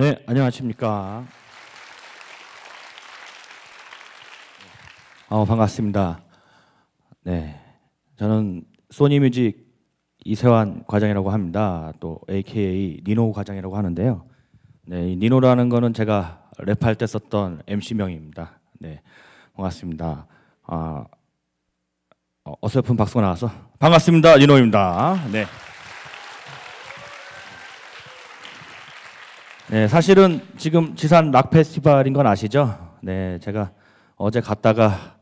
네, 안녕하십니까. 어, 반갑습니다. 네, 저는 소니뮤직 이세환 과장이라고 합니다. 또 AKA 니노 과장이라고 하는데요. 네, 이 니노라는 거는 제가 랩할 때 썼던 MC 명입니다. 네, 반갑습니다. 아, 어, 어설픈 박수가 나와서 반갑습니다. 니노입니다. 네. 네, 사실은 지금 지산 락 페스티벌인 건 아시죠? 네, 제가 어제 갔다가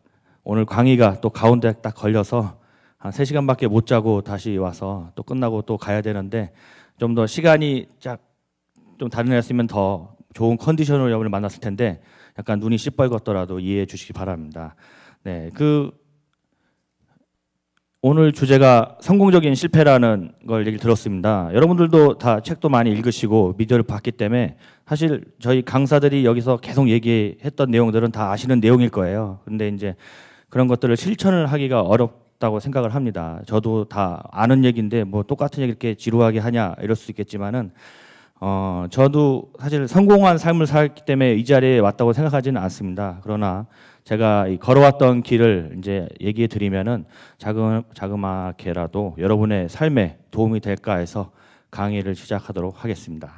오늘 광희가또 가운데 딱 걸려서 한 3시간밖에 못 자고 다시 와서 또 끝나고 또 가야 되는데 좀 더 시간이 쫙 좀 다른 애였으면 더 좋은 컨디션으로 여러분을 만났을 텐데 약간 눈이 시뻘겋더라도 이해해 주시기 바랍니다. 네, 그 오늘 주제가 성공적인 실패라는 걸 얘기를 들었습니다. 여러분들도 다 책도 많이 읽으시고 미디어를 봤기 때문에 사실 저희 강사들이 여기서 계속 얘기했던 내용들은 다 아시는 내용일 거예요. 근데 이제 그런 것들을 실천을 하기가 어렵다고 생각을 합니다. 저도 다 아는 얘기인데 뭐 똑같은 얘기 이렇게 지루하게 하냐 이럴 수 있겠지만은 어, 저도 사실 성공한 삶을 살기 때문에 이 자리에 왔다고 생각하지는 않습니다. 그러나 제가 걸어왔던 길을 이제 얘기해 드리면은 자금, 자그마하게라도 여러분의 삶에 도움이 될까 해서 강의를 시작하도록 하겠습니다.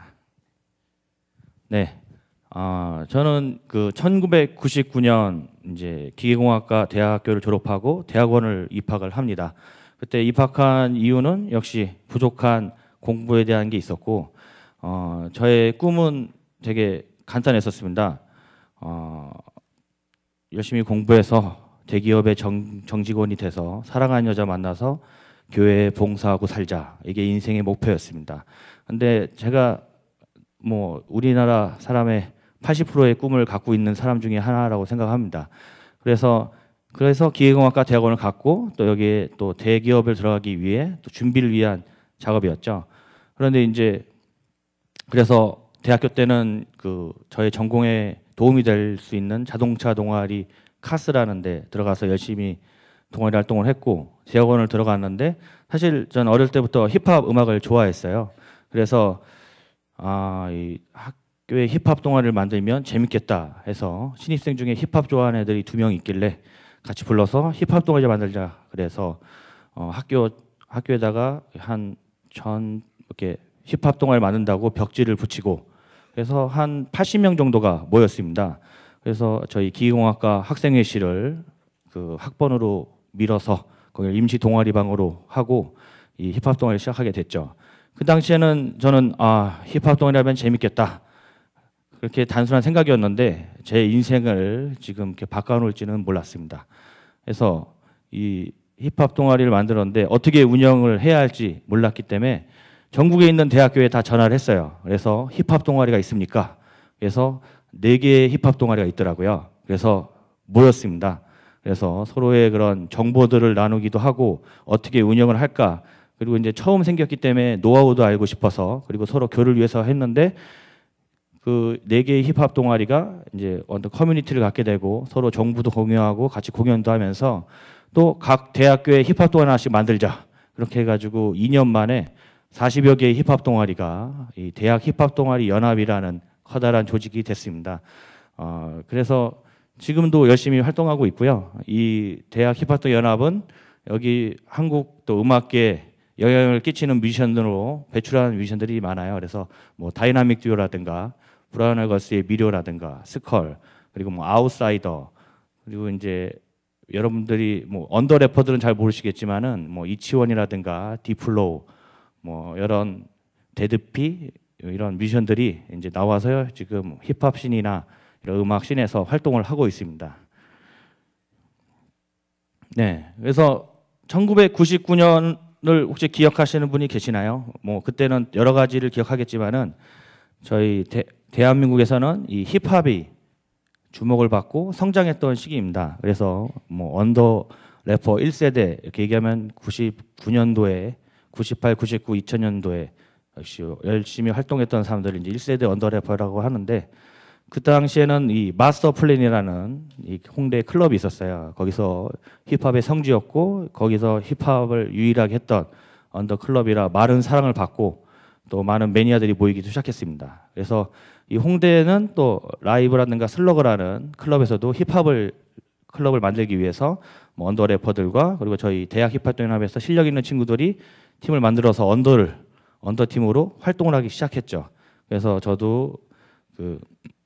네. 아, 저는 그 1999년 이제 기계공학과 대학교를 졸업하고 대학원을 입학을 합니다. 그때 입학한 이유는 역시 부족한 공부에 대한 게 있었고 어, 저의 꿈은 되게 간단했었습니다. 어, 열심히 공부해서 대기업의 정, 정직원이 돼서 사랑하는 여자 만나서 교회에 봉사하고 살자. 이게 인생의 목표였습니다. 근데 제가 뭐 우리나라 사람의 80%의 꿈을 갖고 있는 사람 중에 하나라고 생각합니다. 그래서 그래서 기계공학과 대학원을 갔고 또 여기에 또 대기업을 들어가기 위해 또 준비를 위한 작업이었죠. 그런데 이제 그래서 대학교 때는 그 저의 전공에 도움이 될 수 있는 자동차 동아리 카스라는 데 들어가서 열심히 동아리 활동을 했고 대학원을 들어갔는데 사실 전 어릴 때부터 힙합 음악을 좋아했어요. 그래서 아, 이 학교에 힙합 동아리를 만들면 재밌겠다 해서 신입생 중에 힙합 좋아하는 애들이 두 명 있길래 같이 불러서 힙합 동아리 만들자. 그래서 어, 학교 학교에다가 한 전 이렇게 힙합 동아리 만든다고 벽지를 붙이고 그래서 한 80명 정도가 모였습니다. 그래서 저희 기공학과 학생회실을 그 학번으로 밀어서 거기를 임시 동아리 방으로 하고 이 힙합 동아리 를 시작하게 됐죠. 그 당시에는 저는 아 힙합 동아리라면 재밌겠다 그렇게 단순한 생각이었는데 제 인생을 지금 이렇게 바꿔놓을지는 몰랐습니다. 그래서 이 힙합 동아리를 만들었는데 어떻게 운영을 해야 할지 몰랐기 때문에 전국에 있는 대학교에 다 전화를 했어요. 그래서 힙합 동아리가 있습니까? 그래서 네 개의 힙합 동아리가 있더라고요. 그래서 모였습니다. 그래서 서로의 그런 정보들을 나누기도 하고 어떻게 운영을 할까 그리고 이제 처음 생겼기 때문에 노하우도 알고 싶어서 그리고 서로 교류를 위해서 했는데 그 네 개의 힙합 동아리가 이제 어떤 커뮤니티를 갖게 되고 서로 정부도 공유하고 같이 공연도 하면서 또 각 대학교에 힙합 동아리 하나씩 만들자 그렇게 해가지고 2년 만에 40여 개의 힙합 동아리가 이 대학 힙합 동아리 연합이라는 커다란 조직이 됐습니다. 어, 그래서 지금도 열심히 활동하고 있고요. 이 대학 힙합 동 연합은 여기 한국 또 음악계에 영향을 끼치는 뮤지션으로 배출하는 뮤지션들이 많아요. 그래서 뭐 다이나믹 듀오라든가 브라운언거스의 미료라든가 스컬 그리고 뭐 아웃사이더 그리고 이제 여러분들이 뭐 언더 래퍼들은 잘 모르시겠지만은 뭐 이치원이라든가 디플로우 뭐 이런 데드피 이런 뮤지션들이 이제 나와서 요 지금 힙합 씬이나 이런 음악 씬에서 활동을 하고 있습니다. 네, 그래서 1999년을 혹시 기억하시는 분이 계시나요? 뭐 그때는 여러 가지를 기억하겠지만은 저희 대, 대한민국에서는 이 힙합이 주목을 받고 성장했던 시기입니다. 그래서 뭐 언더 래퍼 1세대 이렇게 얘기하면 99년도에 98, 99, 2000년도에 역시 열심히 활동했던 사람들을 이제 1세대 언더래퍼라고 하는데 그 당시에는 이 마스터 플랜이라는 이 홍대 클럽이 있었어요. 거기서 힙합의 성지였고 거기서 힙합을 유일하게 했던 언더 클럽이라 많은 사랑을 받고 또 많은 매니아들이 모이기도 시작했습니다. 그래서 이 홍대는 에또 라이브라든가 슬러그라는 클럽에서도 힙합을 클럽을 만들기 위해서 뭐 언더래퍼들과 그리고 저희 대학 힙합 동연합에서 실력 있는 친구들이 팀을 만들어서 언더를 언더 팀으로 활동을 하기 시작했죠. 그래서 저도 그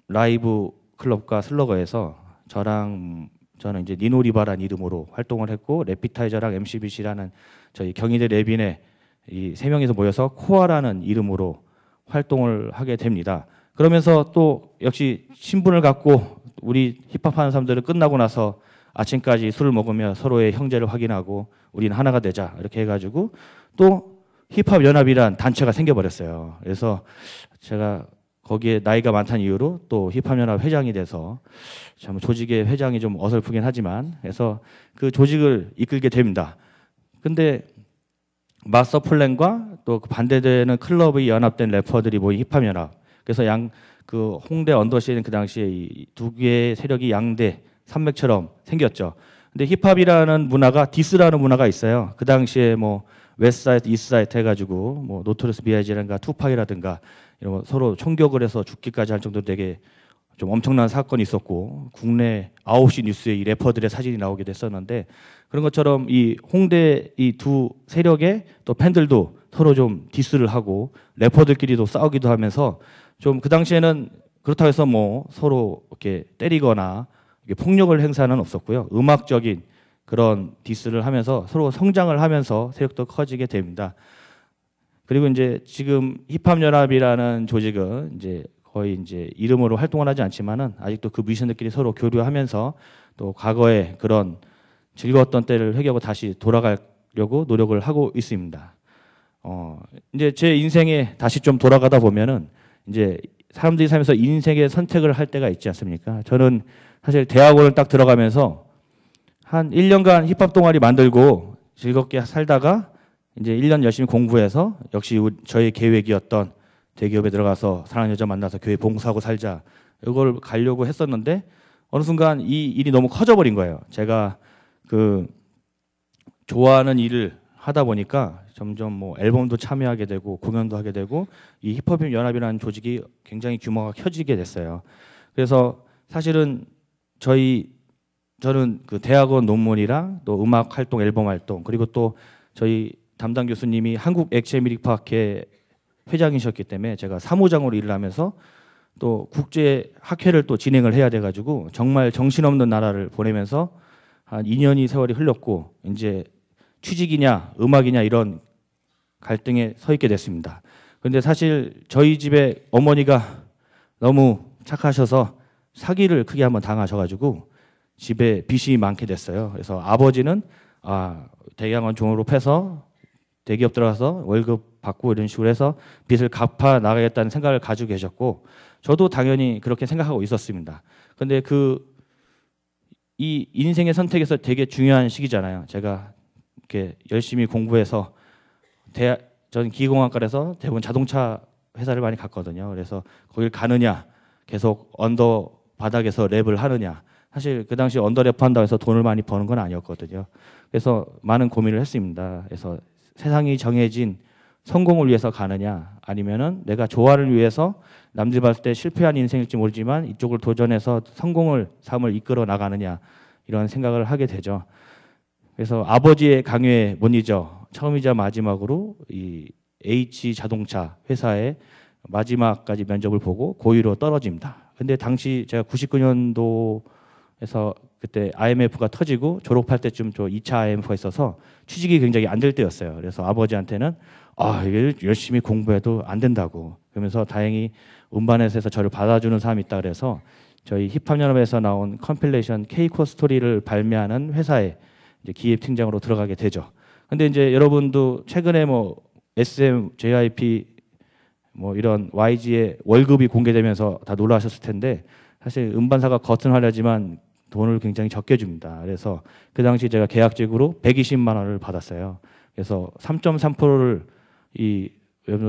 라이브 클럽과 슬러거에서 저랑 저는 이제 니노리바란 이름으로 활동을 했고 레피타이저랑 MCBC라는 저희 경희대 레빈에 이세 명이서 모여서 코아라는 이름으로 활동을 하게 됩니다. 그러면서 또 역시 신분을 갖고 우리 힙합하는 사람들을 끝나고 나서 아침까지 술을 먹으며 서로의 형제를 확인하고 우리는 하나가 되자 이렇게 해가지고 또 힙합 연합이란 단체가 생겨버렸어요. 그래서 제가 거기에 나이가 많다는 이유로 또 힙합연합 회장이 돼서 참 조직의 회장이 좀 어설프긴 하지만 그래서 그 조직을 이끌게 됩니다. 근데 마스터 플랜과 또 그 반대되는 클럽이 연합된 래퍼들이 모인 힙합연합. 그래서 양 그 홍대 언더시는 그 당시에 이 두 개의 세력이 양대 산맥처럼 생겼죠. 근데 힙합이라는 문화가 디스라는 문화가 있어요. 그 당시에 뭐웨스사이트 이스사이트 해가지고 뭐 노토리스 비아이지라든가 투팍이라든가 이런 거 서로 총격을 해서 죽기까지 할 정도로 되게 좀 엄청난 사건이 있었고 국내 9시 뉴스에 이 래퍼들의 사진이 나오기도 했었는데 그런 것처럼 이 홍대 이 두 세력의 또 팬들도 서로 좀 디스를 하고 래퍼들끼리도 싸우기도 하면서 좀 그 당시에는 그렇다고 해서 뭐 서로 이렇게 때리거나 폭력을 행사는 없었고요. 음악적인 그런 디스를 하면서 서로 성장을 하면서 세력도 커지게 됩니다. 그리고 이제 지금 힙합 연합이라는 조직은 이제 거의 이제 이름으로 활동을 하지 않지만은 아직도 그 뮤지션들끼리 서로 교류하면서 또 과거의 그런 즐거웠던 때를 회귀하고 다시 돌아가려고 노력을 하고 있습니다. 어 이제 제 인생에 다시 좀 돌아가다 보면은 이제 사람들이 살면서 인생의 선택을 할 때가 있지 않습니까? 저는 사실 대학원을 딱 들어가면서 한 1년간 힙합 동아리 만들고 즐겁게 살다가 이제 1년 열심히 공부해서 역시 저의 계획이었던 대기업에 들어가서 사랑 여자 만나서 교회 봉사하고 살자. 이걸 가려고 했었는데 어느 순간 이 일이 너무 커져버린 거예요. 제가 그 좋아하는 일을 하다 보니까 점점 뭐 앨범도 참여하게 되고 공연도 하게 되고 이 힙합 연합이라는 조직이 굉장히 규모가 커지게 됐어요. 그래서 사실은 저희 저는 그 대학원 논문이랑 또 음악 활동, 앨범 활동 그리고 또 저희 담당 교수님이 한국 액체 미리파학회 회장이셨기 때문에 제가 사무장으로 일을 하면서 또 국제 학회를 또 진행을 해야 돼 가지고 정말 정신없는 나라를 보내면서 한 2년이 세월이 흘렀고 이제 취직이냐 음악이냐 이런 갈등에 서 있게 됐습니다. 근데 사실 저희 집에 어머니가 너무 착하셔서 사기를 크게 한번 당하셔가지고 집에 빚이 많게 됐어요. 그래서 아버지는 아, 대학원 졸업패서 대기업 들어가서 월급 받고 이런 식으로 해서 빚을 갚아 나가겠다는 생각을 가지고 계셨고 저도 당연히 그렇게 생각하고 있었습니다. 근데 그 이 인생의 선택에서 되게 중요한 시기잖아요. 제가 이렇게 열심히 공부해서 대학 저기공학과에서 대부분 자동차 회사를 많이 갔거든요. 그래서 거길 가느냐 계속 언더 바닥에서 랩을 하느냐. 사실 그 당시 언더랩 한다고 해서 돈을 많이 버는 건 아니었거든요. 그래서 많은 고민을 했습니다. 그래서 세상이 정해진 성공을 위해서 가느냐 아니면은 내가 조화를 위해서 남들 봤을 때 실패한 인생일지 모르지만 이쪽을 도전해서 성공을 삶을 이끌어 나가느냐 이런 생각을 하게 되죠. 그래서 아버지의 강요에 못 잊어 처음이자 마지막으로 이 H 자동차 회사의 마지막까지 면접을 보고 고의로 떨어집니다. 근데 당시 제가 99년도에서 그때 IMF가 터지고 졸업할 때쯤 저 2차 IMF가 있어서 취직이 굉장히 안 될 때였어요. 그래서 아버지한테는 아, 이게 열심히 공부해도 안 된다고. 그러면서 다행히 음반에서 저를 받아주는 사람이 있다 그래서 저희 힙합연합에서 나온 컴필레이션 케이코 스토리를 발매하는 회사에 이제 기획팀장으로 들어가게 되죠. 근데 이제 여러분도 최근에 뭐 SM, JYP 뭐 이런 YG의 월급이 공개되면서 다 놀라셨을 텐데 사실 음반사가 겉은 화려지만 돈을 굉장히 적게 줍니다. 그래서 그 당시 제가 계약직으로 120만 원을 받았어요. 그래서 3.3%를 이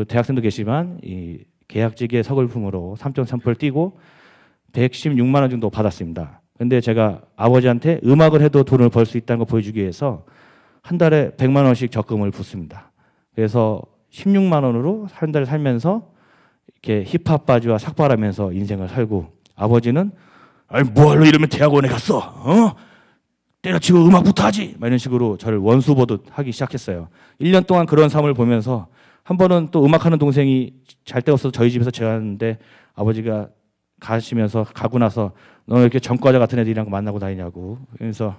대학생도 계시지만 이 계약직의 서글픔으로 3.3%를 띄고 116만 원 정도 받았습니다. 근데 제가 아버지한테 음악을 해도 돈을 벌 수 있다는 걸 보여주기 위해서 한 달에 100만 원씩 적금을 붓습니다. 그래서 16만 원으로 한 달 살면서 이렇게 힙합 바지와 삭발하면서 인생을 살고 아버지는 아니 뭐하러 이러면 대학원에 갔어 어 때려치고 음악부터 하지 이런 식으로 저를 원수 보듯 하기 시작했어요 1년 동안 그런 삶을 보면서 한 번은 또 음악하는 동생이 잘데 없어서 저희 집에서 재웠는데 아버지가 가시면서 가고 나서 너 왜 이렇게 전과자 같은 애들이랑 만나고 다니냐고 그래서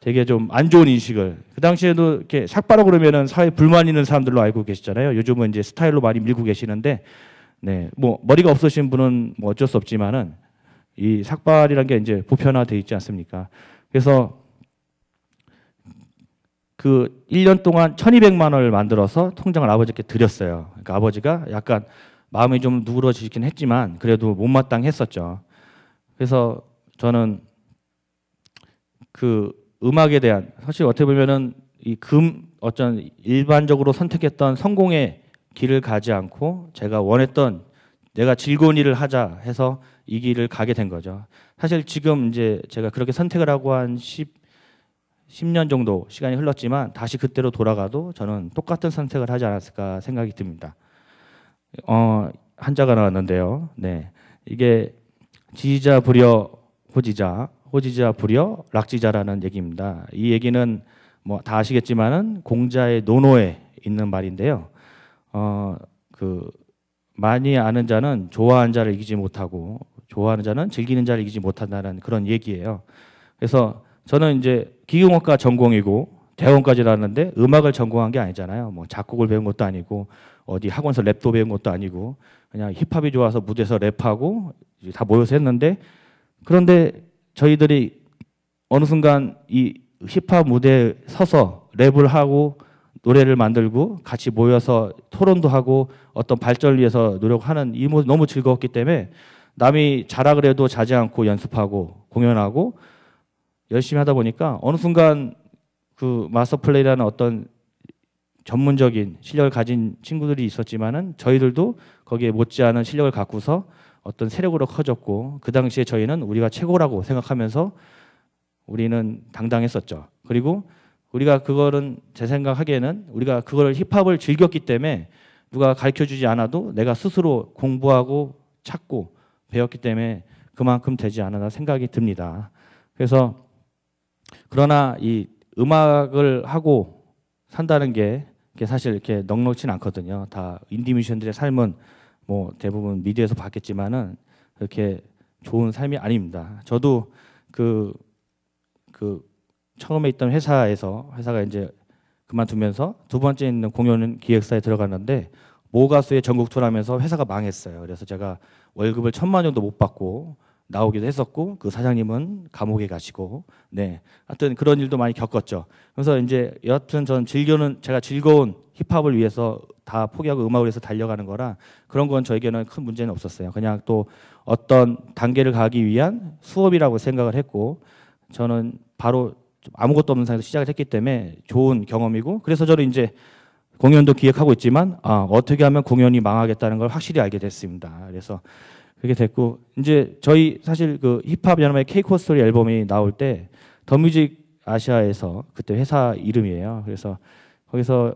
되게 좀 안 좋은 인식을 그 당시에도 이렇게 삭바라 그러면은 사회 불만 있는 사람들로 알고 계시잖아요. 요즘은 이제 스타일로 많이 밀고 계시는데 네, 뭐 머리가 없으신 분은 뭐 어쩔 수 없지만은 이 삭발이란 게 이제 보편화돼 있지 않습니까? 그래서 그 1년 동안 1,200만 원을 만들어서 통장을 아버지께 드렸어요. 그러니까 아버지가 약간 마음이 좀 누그러지긴 했지만 그래도 못마땅했었죠. 그래서 저는 그 음악에 대한 사실 어떻게 보면은 이 금 어쩐 일반적으로 선택했던 성공의 길을 가지 않고 제가 원했던 내가 즐거운 일을 하자 해서 이 길을 가게 된 거죠. 사실 지금 이제 제가 그렇게 선택을 하고 한 10, 10년 정도 시간이 흘렀지만 다시 그때로 돌아가도 저는 똑같은 선택을 하지 않았을까 생각이 듭니다. 어, 한자가 나왔는데요. 네. 이게 지지자 부려 호지자 호지자 부려 락지자라는 얘기입니다. 이 얘기는 뭐 다 아시겠지만은 공자의 논어에 있는 말인데요. 어 그 많이 아는 자는 좋아하는 자를 이기지 못하고 좋아하는 자는 즐기는 자를 이기지 못한다는 그런 얘기예요. 그래서 저는 이제 기계음과 전공이고 대원까지 나왔는데 음악을 전공한 게 아니잖아요. 뭐 작곡을 배운 것도 아니고 어디 학원에서 랩도 배운 것도 아니고 그냥 힙합이 좋아서 무대에서 랩하고 다 모여서 했는데 그런데 저희들이 어느 순간 이 힙합 무대에 서서 랩을 하고 노래를 만들고 같이 모여서 토론도 하고 어떤 발전을 위해서 노력하는 이 모습 너무 즐거웠기 때문에 남이 자라 그래도 자지 않고 연습하고 공연하고 열심히 하다 보니까 어느 순간 그 마스터 플레이라는 어떤 전문적인 실력을 가진 친구들이 있었지만은 저희들도 거기에 못지않은 실력을 갖고서 어떤 세력으로 커졌고 그 당시에 저희는 우리가 최고라고 생각하면서 우리는 당당했었죠. 그리고 우리가 그거는 제 생각하기에는 우리가 그거를 힙합을 즐겼기 때문에 누가 가르쳐 주지 않아도 내가 스스로 공부하고 찾고 배웠기 때문에 그만큼 되지 않았나 생각이 듭니다. 그래서 그러나 이 음악을 하고 산다는 게 사실 이렇게 넉넉진 않거든요. 다 인디뮤션들의 삶은 뭐 대부분 미디어에서 봤겠지만은 그렇게 좋은 삶이 아닙니다. 저도 그, 그 처음에 있던 회사에서 회사가 이제 그만두면서 두 번째 있는 공연 기획사에 들어갔는데 모 가수의 전국 투어하면서 회사가 망했어요. 그래서 제가 월급을 천만 원도 못 받고 나오기도 했었고 그 사장님은 감옥에 가시고 네 하여튼 그런 일도 많이 겪었죠. 그래서 이제 여하튼 저는 즐겨는 제가 즐거운 힙합을 위해서 다 포기하고 음악을 위해서 달려가는 거라 그런 건 저에게는 큰 문제는 없었어요. 그냥 또 어떤 단계를 가기 위한 수업이라고 생각을 했고 저는 바로 아무것도 없는 상태에서 시작을 했기 때문에 좋은 경험이고 그래서 저는 이제 공연도 기획하고 있지만 아, 어떻게 하면 공연이 망하겠다는 걸 확실히 알게 됐습니다. 그래서 그렇게 됐고 이제 저희 사실 그 힙합 연합의 케이코 스토리 앨범이 나올 때 더뮤직 아시아에서 그때 회사 이름이에요. 그래서 거기서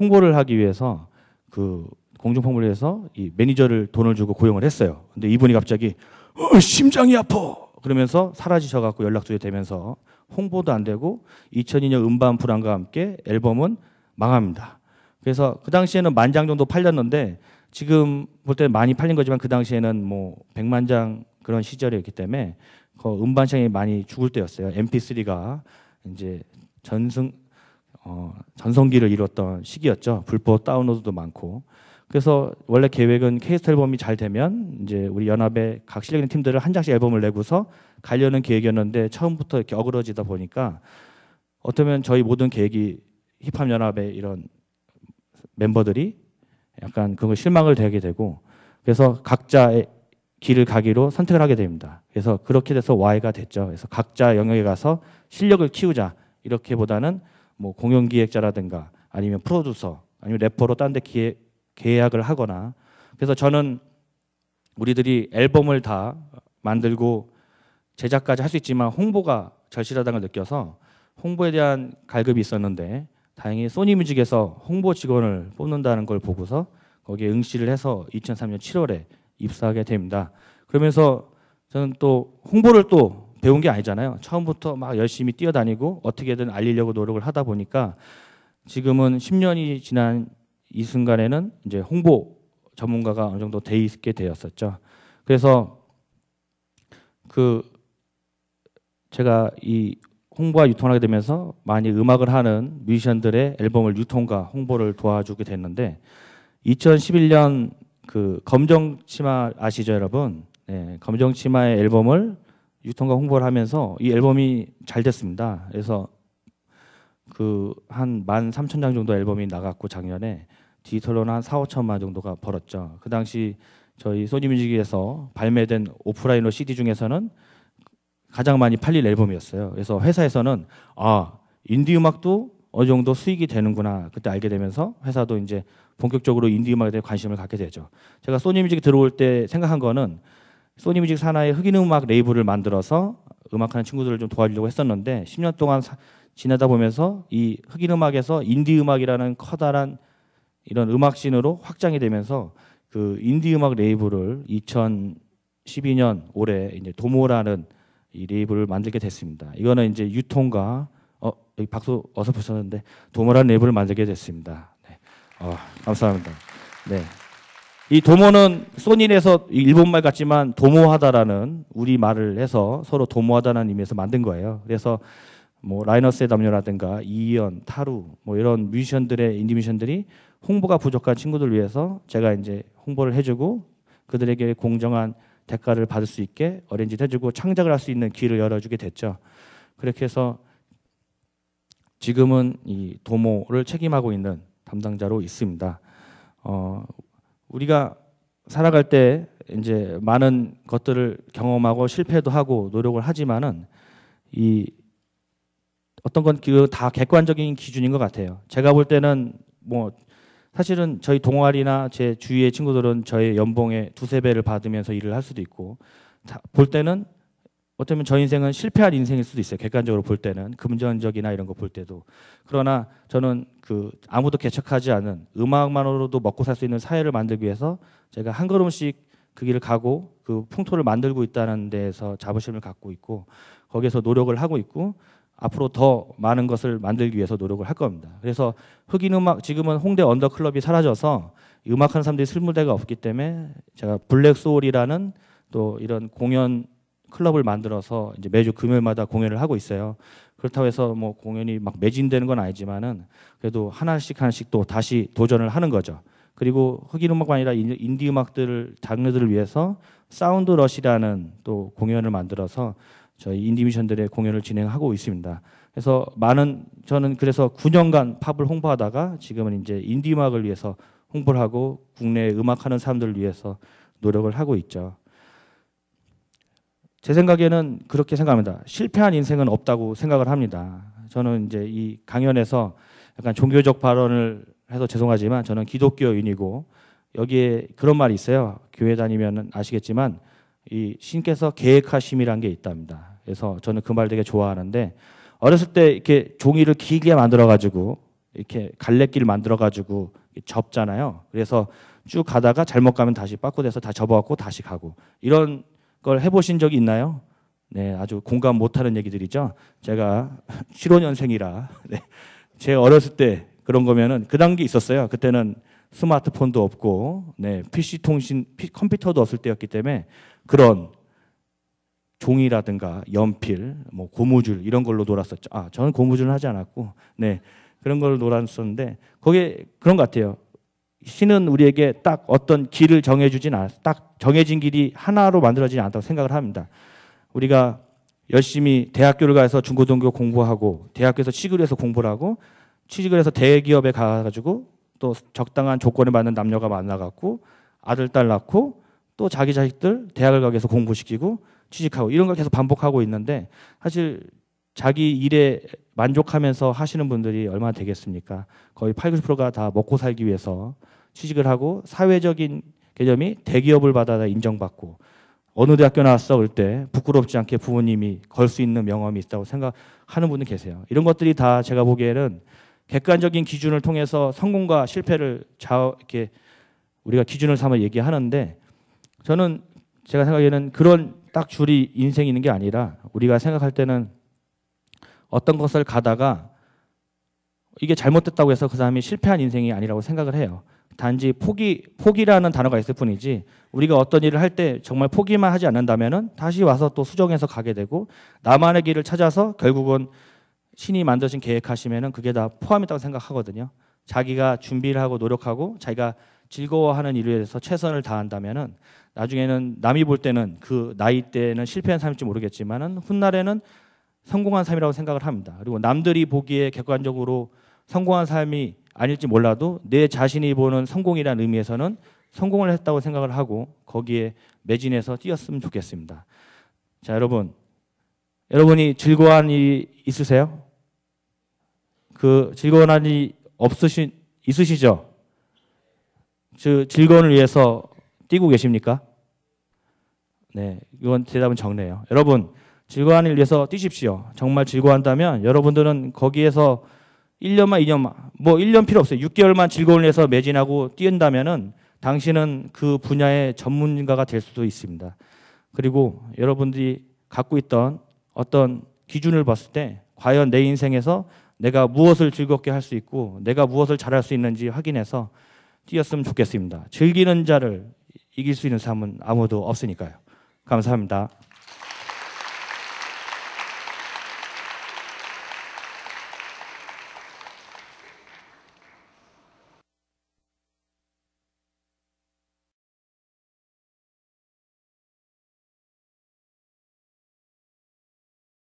홍보를 하기 위해서 그 공중폭물 위해서 이 매니저를 돈을 주고 고용을 했어요. 근데 이분이 갑자기 어, 심장이 아파 그러면서 사라지셔 갖고 연락도 되면서 홍보도 안 되고 2002년 음반 불안과 함께 앨범은 망합니다. 그래서 그 당시에는 만 장 정도 팔렸는데 지금 볼 때 많이 팔린 거지만 그 당시에는 뭐 100만 장 그런 시절이었기 때문에 그 음반시장이 많이 죽을 때였어요. MP3가 이제 전승 어, 전성기를 이뤘던 시기였죠. 불법 다운로드도 많고. 그래서 원래 계획은 케이스 앨범이 잘 되면 이제 우리 연합의 각 실력 있는 팀들을 한 장씩 앨범을 내고서 가려는 계획이었는데 처음부터 이렇게 어그러지다 보니까 어쩌면 저희 모든 계획이 힙합 연합의 이런 멤버들이 약간 그거 실망을 되게 되고 그래서 각자의 길을 가기로 선택을 하게 됩니다. 그래서 그렇게 돼서 Y가 됐죠. 그래서 각자 영역에 가서 실력을 키우자 이렇게보다는 뭐 공연 기획자라든가 아니면 프로듀서 아니면 래퍼로 딴 데 계약을 하거나 그래서 저는 우리들이 앨범을 다 만들고 제작까지 할 수 있지만 홍보가 절실하다는 걸 느껴서 홍보에 대한 갈급이 있었는데 다행히 소니뮤직에서 홍보 직원을 뽑는다는 걸 보고서 거기에 응시를 해서 2003년 7월에 입사하게 됩니다. 그러면서 저는 또 홍보를 또 배운 게 아니잖아요. 처음부터 막 열심히 뛰어다니고 어떻게든 알리려고 노력을 하다 보니까 지금은 10년이 지난 이 순간에는 이제 홍보 전문가가 어느 정도 돼 있게 되었었죠. 그래서 그 제가 이 홍보와 유통하게 되면서 많이 음악을 하는 뮤지션들의 앨범을 유통과 홍보를 도와주게 됐는데 2011년 그 검정 치마 아시죠 여러분? 네, 검정 치마의 앨범을 유통과 홍보를 하면서 이 앨범이 잘 됐습니다. 그래서 그 한 13,000장 정도 앨범이 나갔고 작년에 디지털로는 한 4, 5천만 정도가 벌었죠. 그 당시 저희 소니뮤직에서 발매된 오프라인으로 CD 중에서는 가장 많이 팔릴 앨범이었어요. 그래서 회사에서는 아 인디 음악도 어느 정도 수익이 되는구나 그때 알게 되면서 회사도 이제 본격적으로 인디 음악에 대해 관심을 갖게 되죠. 제가 소니뮤직 들어올 때 생각한 거는 소니뮤직 산하에 흑인 음악 레이블을 만들어서 음악하는 친구들을 좀 도와주려고 했었는데 10년 동안 사, 지내다 보면서 이 흑인 음악에서 인디 음악이라는 커다란 이런 음악 씬으로 확장이 되면서 그 인디 음악 레이블을 2012년 올해 이제 도모라는 이 레이블을 만들게 됐습니다. 이거는 이제 유통과 어, 박수 어서 보셨는데 도모란 레이블을 만들게 됐습니다. 네. 어, 감사합니다. 네. 이 도모는 소니에서 일본말 같지만 도모하다라는 우리 말을 해서 서로 도모하다는 의미에서 만든 거예요. 그래서 뭐 라이너스의 담요라든가 이현, 타루 뭐 이런 뮤지션들의 인디뮤션들이 홍보가 부족한 친구들 위해서 제가 이제 홍보를 해주고 그들에게 공정한 대가를 받을 수 있게 어린이집 해주고 창작을 할 수 있는 길을 열어주게 됐죠. 그렇게 해서 지금은 이 도모를 책임하고 있는 담당자로 있습니다. 어, 우리가 살아갈 때 이제 많은 것들을 경험하고 실패도 하고 노력을 하지만은 이 어떤 건다 그 객관적인 기준인 것 같아요. 제가 볼 때는 뭐 사실은 저희 동아리나 제 주위의 친구들은 저의 연봉의 두세 배를 받으면서 일을 할 수도 있고 볼 때는 어쩌면 저 인생은 실패할 인생일 수도 있어요. 객관적으로 볼 때는 금전적이나 이런 거 볼 때도 그러나 저는 그 아무도 개척하지 않은 음악만으로도 먹고 살 수 있는 사회를 만들기 위해서 제가 한 걸음씩 그 길을 가고 그 풍토를 만들고 있다는 데에서 자부심을 갖고 있고 거기에서 노력을 하고 있고 앞으로 더 많은 것을 만들기 위해서 노력을 할 겁니다. 그래서 흑인 음악 지금은 홍대 언더클럽이 사라져서 음악하는 사람들이 쓸 데가 없기 때문에 제가 블랙 소울이라는 또 이런 공연 클럽을 만들어서 이제 매주 금요일마다 공연을 하고 있어요. 그렇다고 해서 뭐 공연이 막 매진되는 건 아니지만은 그래도 하나씩 하나씩 또 다시 도전을 하는 거죠. 그리고 흑인 음악만 아니라 인디 음악들을 장르들을 위해서 사운드 러시라는 또 공연을 만들어서 저희 인디미션들의 공연을 진행하고 있습니다. 그래서 많은 저는 그래서 9년간 팝을 홍보하다가 지금은 이제 인디 음악을 위해서 홍보를 하고 국내 음악하는 사람들을 위해서 노력을 하고 있죠. 제 생각에는 그렇게 생각합니다. 실패한 인생은 없다고 생각을 합니다. 저는 이제 이 강연에서 약간 종교적 발언을 해서 죄송하지만 저는 기독교인이고 여기에 그런 말이 있어요. 교회 다니면 아시겠지만 이 신께서 계획하심이란 게 있답니다. 그래서 저는 그 말 되게 좋아하는데 어렸을 때 이렇게 종이를 길게 만들어 가지고 이렇게 갈래길 만들어 가지고 접잖아요. 그래서 쭉 가다가 잘못 가면 다시 빠꾸돼서 다 접어갖고 다시 가고 이런 걸 해보신 적이 있나요? 네, 아주 공감 못하는 얘기들이죠. 제가 75년생이라 네, 제 어렸을 때 그런 거면은 그 단계 있었어요. 그때는 스마트폰도 없고 네, PC 통신 피, 컴퓨터도 없을 때였기 때문에 그런 종이라든가 연필, 뭐 고무줄 이런 걸로 놀았었죠. 아, 저는 고무줄은 하지 않았고, 네 그런 걸로 놀았었는데 거기에 그런 것 같아요. 신은 우리에게 딱 어떤 길을 정해주진 않았딱 정해진 길이 하나로 만들어지지 않다고 생각을 합니다. 우리가 열심히 대학교를 가서 중고등교 공부하고 대학교에서 취직을 해서 공부를 하고 취직을 해서 대기업에 가가지고 또 적당한 조건에 맞는 남녀가 만나갖고 아들 딸 낳고 또 자기 자식들 대학을 가게 해서 공부시키고 취직하고 이런 걸 계속 반복하고 있는데 사실 자기 일에 만족하면서 하시는 분들이 얼마나 되겠습니까? 거의 8, 90%가 다 먹고 살기 위해서 취직을 하고 사회적인 개념이 대기업을 받아다 인정받고 어느 대학교 나왔어 올때 부끄럽지 않게 부모님이 걸 수 있는 명함이 있다고 생각하는 분들 계세요. 이런 것들이 다 제가 보기에는 객관적인 기준을 통해서 성공과 실패를 자, 이렇게 우리가 기준을 삼아 얘기하는데 저는 제가 생각에는 그런 딱 줄이 인생이 있는 게 아니라 우리가 생각할 때는 어떤 것을 가다가 이게 잘못됐다고 해서 그 사람이 실패한 인생이 아니라고 생각을 해요. 단지 포기 포기라는 단어가 있을 뿐이지 우리가 어떤 일을 할 때 정말 포기만 하지 않는다면은 다시 와서 또 수정해서 가게 되고 나만의 길을 찾아서 결국은 신이 만드신 계획하시면은 그게 다 포함했다고 생각하거든요. 자기가 준비를 하고 노력하고 자기가 즐거워하는 일에 대해서 최선을 다한다면은 나중에는 남이 볼 때는 그 나이 때는 실패한 삶일지 모르겠지만은 훗날에는 성공한 삶이라고 생각을 합니다. 그리고 남들이 보기에 객관적으로 성공한 삶이 아닐지 몰라도 내 자신이 보는 성공이라는 의미에서는 성공을 했다고 생각을 하고 거기에 매진해서 뛰었으면 좋겠습니다. 자, 여러분. 여러분이 즐거운 일이 있으세요? 그 즐거운 일이 없으신 있으시죠? 즐거움을 위해서 뛰고 계십니까? 네, 이건 대답은 적네요. 여러분, 즐거운 일 위해서 뛰십시오. 정말 즐거워한다면 여러분들은 거기에서 1년만 2년만 뭐 1년 필요 없어요. 6개월만 즐거운 일에서 매진하고 뛴다면은 당신은 그 분야의 전문가가 될 수도 있습니다. 그리고 여러분들이 갖고 있던 어떤 기준을 봤을 때 과연 내 인생에서 내가 무엇을 즐겁게 할 수 있고 내가 무엇을 잘할 수 있는지 확인해서 뛰었으면 좋겠습니다. 즐기는 자를 이길 수 있는 삶은 아무도 없으니까요. 감사합니다.